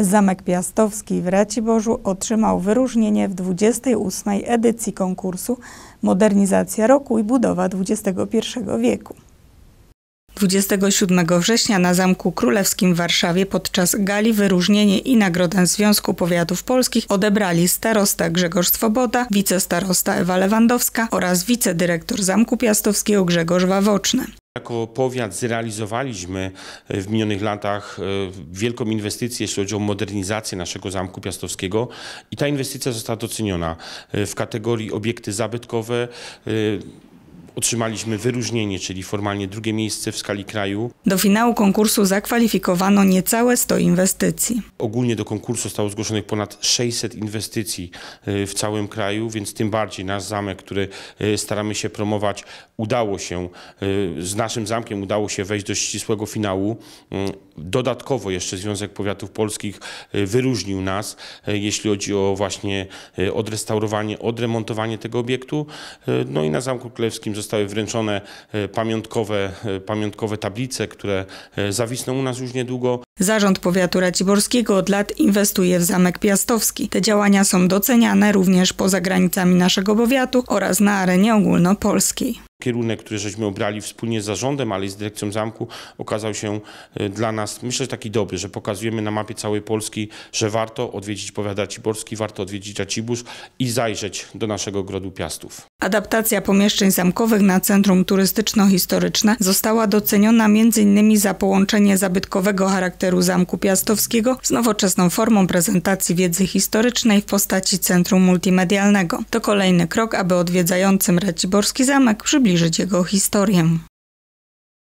Zamek Piastowski w Raciborzu otrzymał wyróżnienie w 28. edycji konkursu Modernizacja roku i budowa XXI wieku. 27 września na Zamku Królewskim w Warszawie podczas gali wyróżnienie i nagrodę Związku Powiatów Polskich odebrali starosta Grzegorz Swoboda, wicestarosta Ewa Lewandowska oraz wicedyrektor Zamku Piastowskiego Grzegorz Wawoczny jako powiat zrealizowaliśmy e, w minionych latach e, wielką inwestycję, jeśli chodzi o modernizację naszego Zamku Piastowskiego i ta inwestycja została doceniona e, w kategorii obiekty zabytkowe. Otrzymaliśmy wyróżnienie, czyli formalnie drugie miejsce w skali kraju. Do finału konkursu zakwalifikowano niecałe 100 inwestycji. Ogólnie do konkursu zostało zgłoszonych ponad 600 inwestycji y, w całym kraju, więc tym bardziej nasz zamek, który y, staramy się promować, udało się, y, z naszym zamkiem udało się wejść do ścisłego finału. Mm, dodatkowo jeszcze Związek Powiatów Polskich wyróżnił nas, jeśli chodzi o właśnie odrestaurowanie, odremontowanie tego obiektu. No i na Zamku Królewskim został zostały wręczone e, pamiątkowe, e, pamiątkowe tablice, które e, zawisną u nas już niedługo. Zarząd Powiatu Raciborskiego od lat inwestuje w Zamek Piastowski. Te działania są doceniane również poza granicami naszego powiatu oraz na arenie ogólnopolskiej kierunek, który żeśmy obrali wspólnie z zarządem, ale i z dyrekcją zamku, okazał się dla nas, myślę, taki dobry, że pokazujemy na mapie całej Polski, że warto odwiedzić powiat raciborski, warto odwiedzić Racibórz i zajrzeć do naszego Grodu Piastów. Adaptacja pomieszczeń zamkowych na centrum turystyczno-historyczne została doceniona m.in. za połączenie zabytkowego charakteru Zamku Piastowskiego z nowoczesną formą prezentacji wiedzy historycznej w postaci centrum multimedialnego. To kolejny krok, aby odwiedzającym Raciborski Zamek przybliżyć jego historię.